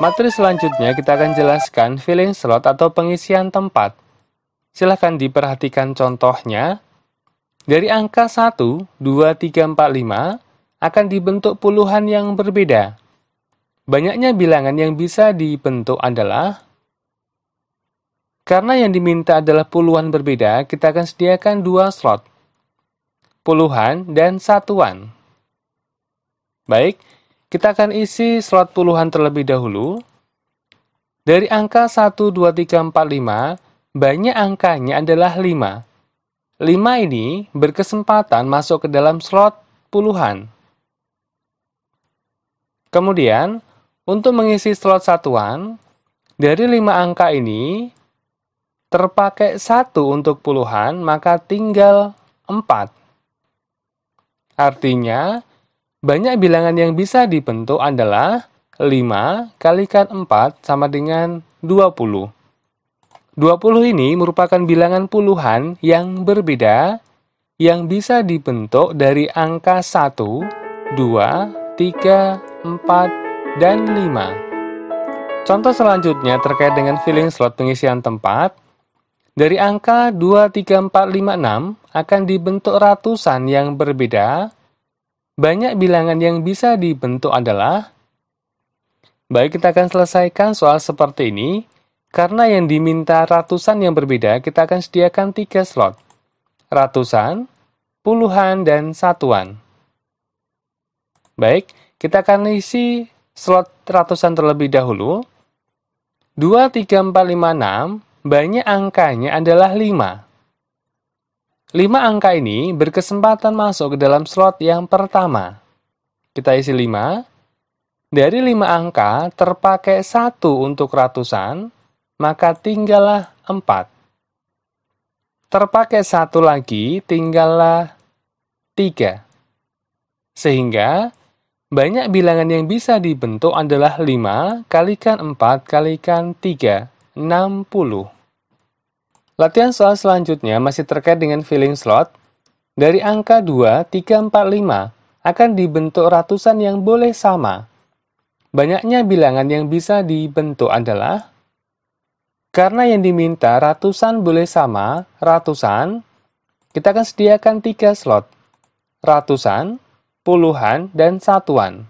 Materi selanjutnya kita akan jelaskan filling slot atau pengisian tempat. Silahkan diperhatikan contohnya. Dari angka 1, 2, 3, 4, 5 akan dibentuk puluhan yang berbeda. Banyaknya bilangan yang bisa dibentuk adalah karena yang diminta adalah puluhan berbeda, kita akan sediakan dua slot, puluhan dan satuan. Baik, kita akan isi slot puluhan terlebih dahulu. Dari angka 1, 2, 3, 4, 5, banyak angkanya adalah 5. 5 ini berkesempatan masuk ke dalam slot puluhan. Kemudian, untuk mengisi slot satuan, dari 5 angka ini, terpakai 1 untuk puluhan, maka tinggal 4. Artinya, banyak bilangan yang bisa dibentuk adalah 5 kalikan 4 sama dengan 20. 20 ini merupakan bilangan puluhan yang berbeda yang bisa dibentuk dari angka 1, 2, 3, 4, dan 5. Contoh selanjutnya terkait dengan filling slot pengisian tempat. Dari angka 2, 3, 4, 5, 6 akan dibentuk ratusan yang berbeda banyak bilangan yang bisa dibentuk adalah Baik, kita akan selesaikan soal seperti ini. Karena yang diminta ratusan yang berbeda, kita akan sediakan tiga slot. Ratusan, puluhan, dan satuan. Baik, kita akan isi slot ratusan terlebih dahulu. 2, 3, 4, 5, 6, banyak angkanya adalah 5. 5 angka ini berkesempatan masuk ke dalam slot yang pertama. Kita isi 5. Dari 5 angka terpakai 1 untuk ratusan, maka tinggallah 4. Terpakai 1 lagi, tinggallah 3. Sehingga, banyak bilangan yang bisa dibentuk adalah 5 kalikan 4 kalikan 3, 60. Latihan soal selanjutnya masih terkait dengan filling slot. Dari angka 2, 3, 4, 5 akan dibentuk ratusan yang boleh sama. Banyaknya bilangan yang bisa dibentuk adalah karena yang diminta ratusan boleh sama, ratusan, kita akan sediakan tiga slot, ratusan, puluhan, dan satuan.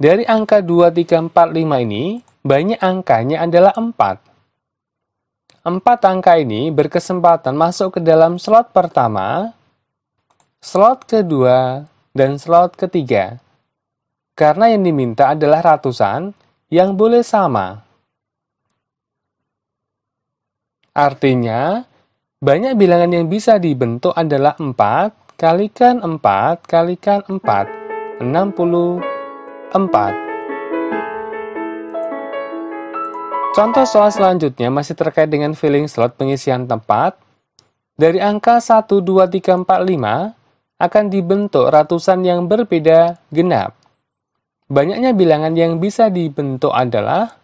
Dari angka 2, 3, 4, 5 ini, banyak angkanya adalah 4. Empat angka ini berkesempatan masuk ke dalam slot pertama, slot kedua, dan slot ketiga. Karena yang diminta adalah ratusan yang boleh sama. Artinya, banyak bilangan yang bisa dibentuk adalah 4 kalikan 4 kalikan 4, 64. Contoh soal selanjutnya masih terkait dengan filling slot pengisian tempat. Dari angka 1, 2, 3, 4, 5 akan dibentuk ratusan yang berbeda genap. Banyaknya bilangan yang bisa dibentuk adalah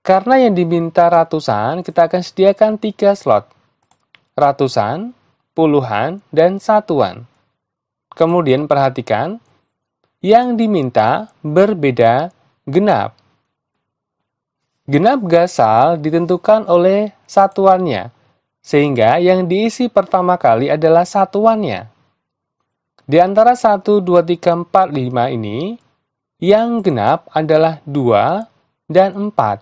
karena yang diminta ratusan, kita akan sediakan tiga slot. Ratusan, puluhan, dan satuan. Kemudian perhatikan, yang diminta berbeda genap. Genap gasal ditentukan oleh satuannya, sehingga yang diisi pertama kali adalah satuannya. Di antara 1, 2, 3, 4, 5 ini, yang genap adalah 2 dan 4.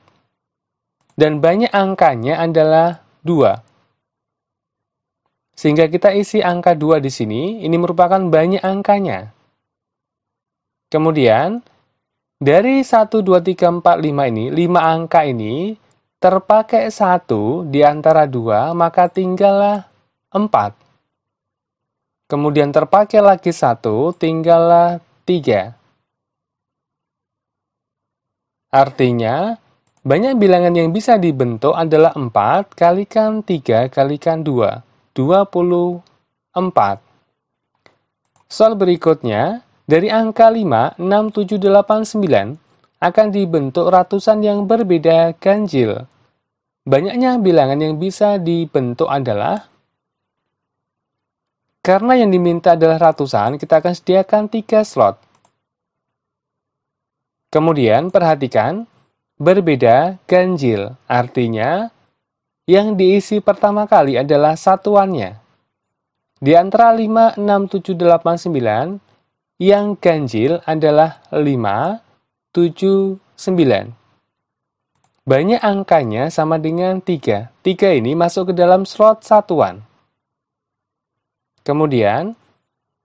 Dan banyak angkanya adalah 2. Sehingga kita isi angka 2 di sini, ini merupakan banyak angkanya. Kemudian, dari 1, 2, 3, 4, 5 ini, 5 angka ini terpakai 1 di antara 2, maka tinggallah 4. Kemudian terpakai lagi 1, tinggallah 3. Artinya, banyak bilangan yang bisa dibentuk adalah 4 kalikan 3 kalikan 2, 24. Soal berikutnya, dari angka 5, 6, 7, 8, 9 akan dibentuk ratusan yang berbeda ganjil. Banyaknya bilangan yang bisa dibentuk adalah karena yang diminta adalah ratusan, kita akan sediakan 3 slot. Kemudian perhatikan, berbeda ganjil, artinya yang diisi pertama kali adalah satuannya. Di antara 5, 6, 7, 8, 9, yang ganjil adalah 5, 7, 9. Banyak angkanya sama dengan 3. 3 ini masuk ke dalam slot satuan. Kemudian,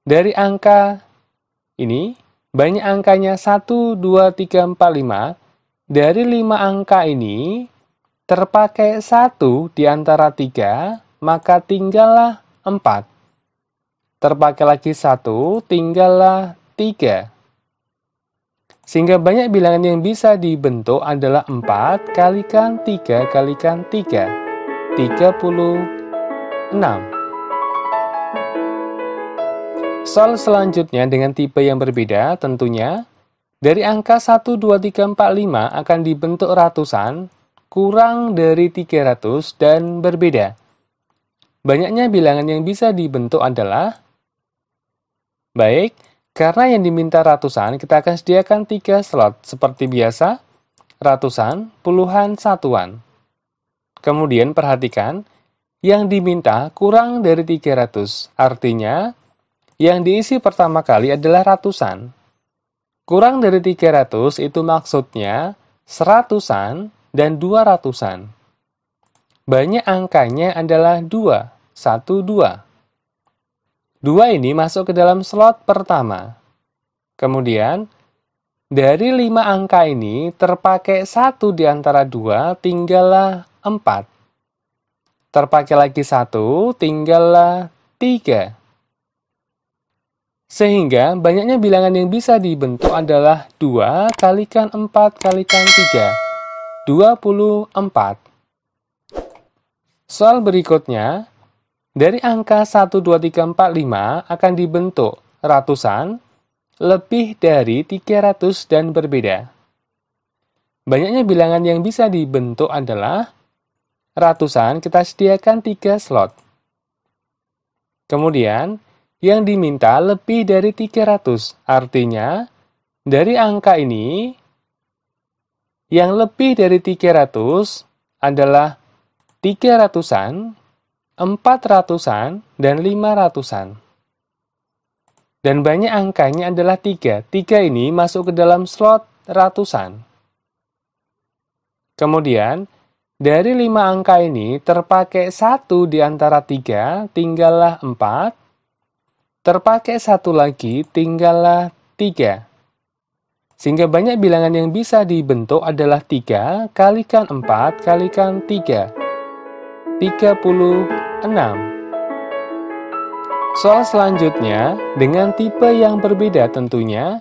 dari angka ini, banyak angkanya 1, 2, 3, 4, 5. Dari 5 angka ini, terpakai 1 di antara 3, maka tinggallah 4 terpakai lagi satu, tinggallah tiga. Sehingga banyak bilangan yang bisa dibentuk adalah 4 kalikan 3 kalikan 3, 36. Soal selanjutnya dengan tipe yang berbeda tentunya. Dari angka 1, 2, 3, 4, 5 akan dibentuk ratusan, kurang dari 300 dan berbeda. Banyaknya bilangan yang bisa dibentuk adalah Baik, karena yang diminta ratusan, kita akan sediakan tiga slot seperti biasa, ratusan, puluhan, satuan. Kemudian perhatikan, yang diminta kurang dari 300, artinya yang diisi pertama kali adalah ratusan. Kurang dari 300 itu maksudnya seratusan dan dua ratusan. Banyak angkanya adalah dua, satu dua. 2 ini masuk ke dalam slot pertama. Kemudian, dari 5 angka ini terpakai satu di antara dua, tinggallah 4. Terpakai lagi satu, tinggallah 3. Sehingga banyaknya bilangan yang bisa dibentuk adalah 2 kalikan 4 kalikan 3. 24. Soal berikutnya, dari angka 1, 2, 3, 4, 5 akan dibentuk ratusan, lebih dari 300 dan berbeda. Banyaknya bilangan yang bisa dibentuk adalah ratusan kita sediakan 3 slot. Kemudian, yang diminta lebih dari 300, artinya dari angka ini, yang lebih dari 300 adalah 300-an empat ratusan, dan lima ratusan. Dan banyak angkanya adalah tiga. Tiga ini masuk ke dalam slot ratusan. Kemudian, dari lima angka ini terpakai satu di antara tiga, tinggallah empat. Terpakai satu lagi, tinggallah tiga. Sehingga banyak bilangan yang bisa dibentuk adalah tiga kalikan empat kalikan tiga puluh 6. Soal selanjutnya dengan tipe yang berbeda tentunya.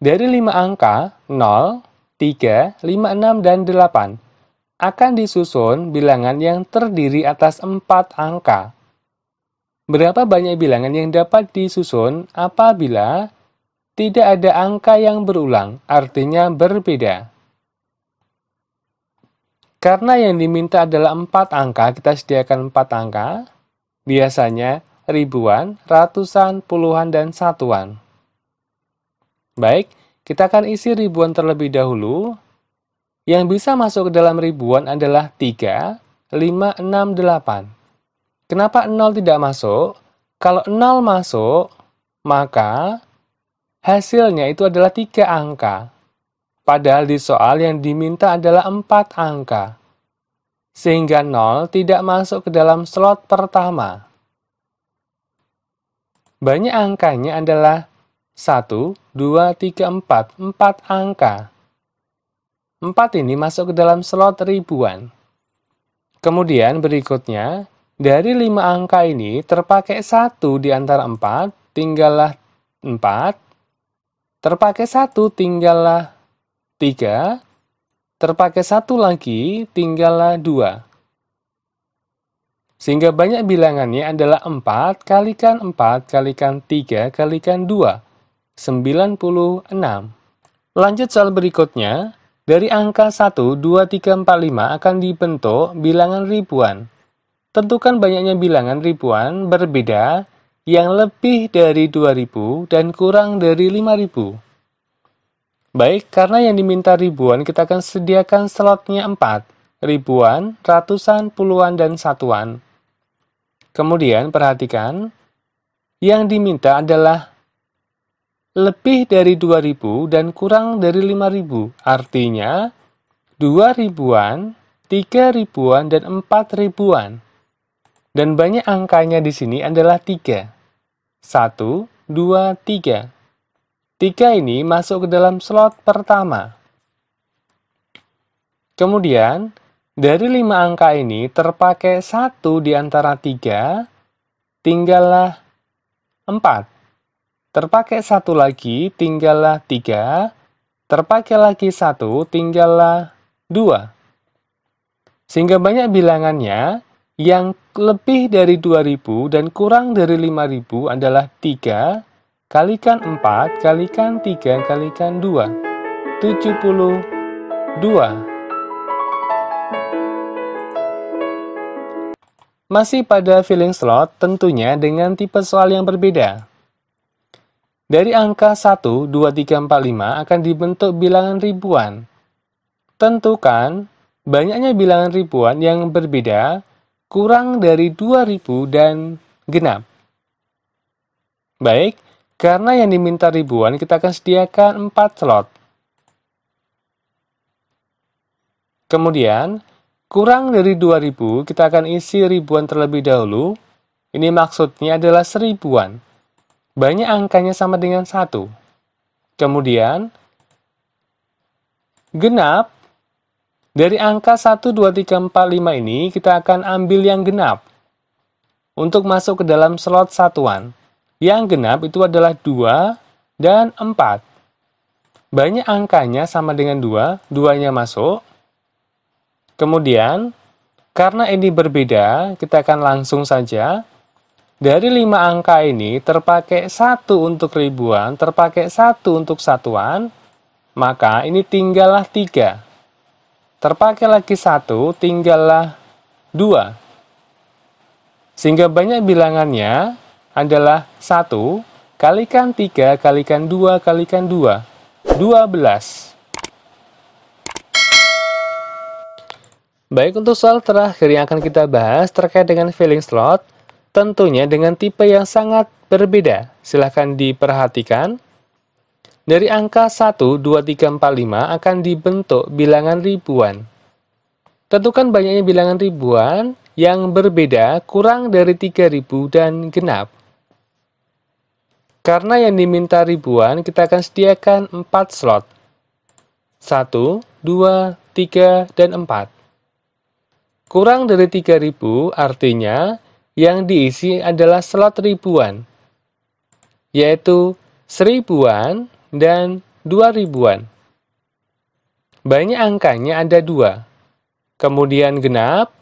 Dari 5 angka 0, 3, 5, 6, dan 8 akan disusun bilangan yang terdiri atas 4 angka. Berapa banyak bilangan yang dapat disusun apabila tidak ada angka yang berulang, artinya berbeda. Karena yang diminta adalah empat angka, kita sediakan empat angka, biasanya ribuan, ratusan, puluhan, dan satuan. Baik, kita akan isi ribuan terlebih dahulu. Yang bisa masuk ke dalam ribuan adalah 3, 5, 6, 8. Kenapa 0 tidak masuk? Kalau 0 masuk, maka hasilnya itu adalah 3 angka. Padahal di soal yang diminta adalah 4 angka. Sehingga 0 tidak masuk ke dalam slot pertama. Banyak angkanya adalah 1, 2, 3, 4, 4 angka. 4 ini masuk ke dalam slot ribuan. Kemudian berikutnya, dari 5 angka ini terpakai 1 di antara 4, tinggallah 4. Terpakai 1, tinggallah 3, terpakai satu lagi, tinggallah 2. Sehingga banyak bilangannya adalah 4 kalikan 4 kalikan 3 kalikan 2, 96. Lanjut soal berikutnya, dari angka 1, 2, 3, 4, 5 akan dibentuk bilangan ribuan. Tentukan banyaknya bilangan ribuan berbeda yang lebih dari 2000 dan kurang dari 5000. Baik, karena yang diminta ribuan, kita akan sediakan slotnya 4. Ribuan, ratusan, puluhan, dan satuan. Kemudian, perhatikan. Yang diminta adalah lebih dari 2000 dan kurang dari 5000. Artinya, 2 ribuan, 3 ribuan, dan 4 ribuan. Dan banyak angkanya di sini adalah 3. 1, 2, 3. Tiga ini masuk ke dalam slot pertama. Kemudian, dari lima angka ini terpakai satu di antara tiga, tinggallah empat. Terpakai satu lagi, tinggallah tiga. Terpakai lagi satu, tinggallah dua. Sehingga banyak bilangannya yang lebih dari 2000 dan kurang dari 5000 adalah 3, Kalikan 4, kalikan 3, kalikan 2. 72. Masih pada filling slot tentunya dengan tipe soal yang berbeda. Dari angka 1, 2, 3, 4, 5 akan dibentuk bilangan ribuan. Tentukan banyaknya bilangan ribuan yang berbeda kurang dari 2000 dan genap. Baik, karena yang diminta ribuan, kita akan sediakan 4 slot. Kemudian, kurang dari 2000, kita akan isi ribuan terlebih dahulu. Ini maksudnya adalah seribuan. Banyak angkanya sama dengan satu. Kemudian, genap. Dari angka 1, 2, 3, 4, 5 ini, kita akan ambil yang genap. Untuk masuk ke dalam slot satuan. Yang genap itu adalah 2 dan 4. Banyak angkanya sama dengan 2, 2-nya masuk. Kemudian, karena ini berbeda, kita akan langsung saja. Dari 5 angka ini, terpakai 1 untuk ribuan, terpakai 1 untuk satuan, maka ini tinggallah 3. Terpakai lagi 1, tinggallah 2. Sehingga banyak bilangannya, adalah 1 kalikan 3 kalikan 2 kalikan 2, 12. Baik untuk soal terakhir yang akan kita bahas terkait dengan filling slot, tentunya dengan tipe yang sangat berbeda. Silahkan diperhatikan. Dari angka 1, 2, 3, 4, 5 akan dibentuk bilangan ribuan. Tentukan banyaknya bilangan ribuan yang berbeda kurang dari 3000 dan genap. Karena yang diminta ribuan, kita akan sediakan 4 slot. 1, 2, 3, dan 4. Kurang dari 3000 artinya yang diisi adalah slot ribuan, yaitu seribuan dan dua ribuan. Banyak angkanya ada dua. Kemudian genap,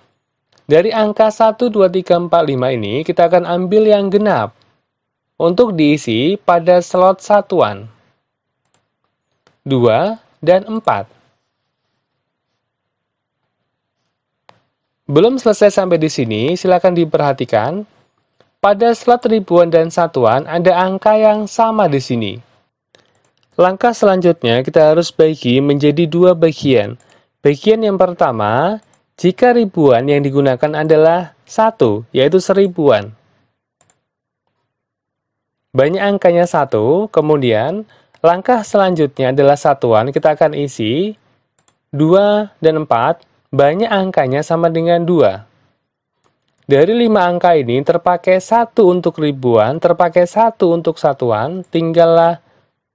dari angka 1, 2, 3, 4, 5 ini kita akan ambil yang genap untuk diisi pada slot satuan 2 dan 4. Belum selesai sampai di sini, silakan diperhatikan. Pada slot ribuan dan satuan ada angka yang sama di sini. Langkah selanjutnya kita harus bagi menjadi dua bagian. Bagian yang pertama, jika ribuan yang digunakan adalah satu, yaitu seribuan banyak angkanya satu, kemudian langkah selanjutnya adalah satuan, kita akan isi 2 dan 4, banyak angkanya sama dengan 2. Dari 5 angka ini terpakai 1 untuk ribuan, terpakai 1 untuk satuan, tinggallah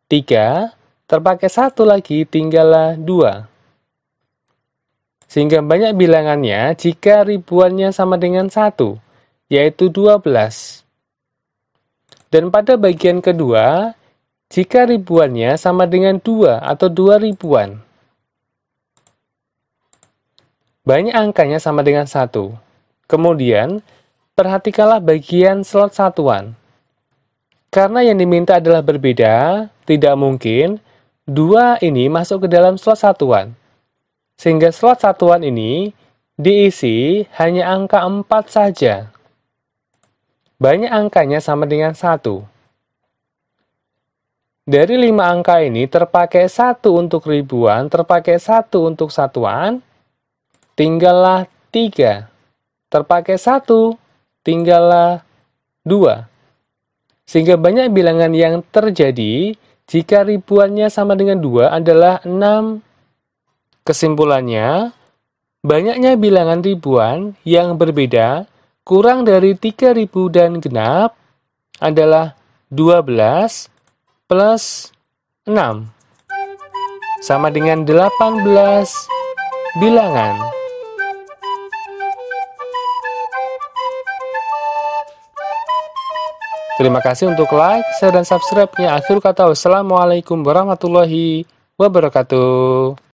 3, terpakai 1 lagi, tinggallah 2. Sehingga banyak bilangannya jika ribuannya sama dengan 1, yaitu 12. Dan pada bagian kedua, jika ribuannya sama dengan 2 atau 2 ribuan, banyak angkanya sama dengan 1. Kemudian, perhatikanlah bagian slot satuan. Karena yang diminta adalah berbeda, tidak mungkin dua ini masuk ke dalam slot satuan. Sehingga slot satuan ini diisi hanya angka 4 saja banyak angkanya sama dengan satu. Dari lima angka ini terpakai satu untuk ribuan, terpakai satu untuk satuan, tinggallah tiga. Terpakai satu, tinggallah dua. Sehingga banyak bilangan yang terjadi jika ribuannya sama dengan dua adalah enam. Kesimpulannya, banyaknya bilangan ribuan yang berbeda kurang dari 3000 dan genap adalah 12 plus 6 sama dengan 18 bilangan. Terima kasih untuk like, share, dan subscribe-nya. Akhir kata, wassalamualaikum warahmatullahi wabarakatuh.